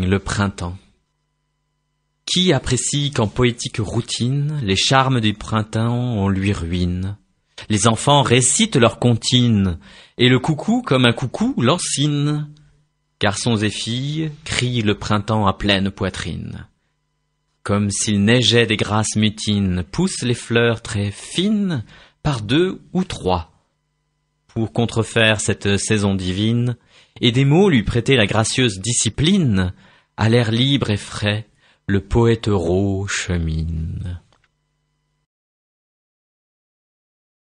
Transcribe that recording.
Le printemps. Qui apprécie qu'en poétique routine, les charmes du printemps on lui ruine Les enfants récitent leurs comptines, et le coucou, comme un coucou, lancine. Garçons et filles crient le printemps à pleine poitrine. Comme s'il neigeait des grâces mutines, poussent les fleurs très fines par deux ou trois. Pour contrefaire cette saison divine, et des mots lui prêtaient la gracieuse discipline, à l'air libre et frais, le poète rau chemine.